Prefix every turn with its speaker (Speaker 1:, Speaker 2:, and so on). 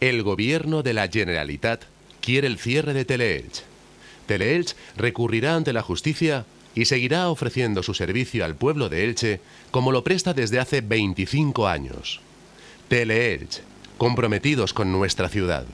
Speaker 1: El gobierno de la Generalitat quiere el cierre de Teleelch. Teleelch recurrirá ante la justicia y seguirá ofreciendo su servicio al pueblo de Elche como lo presta desde hace 25 años. Teleelch, comprometidos con nuestra ciudad.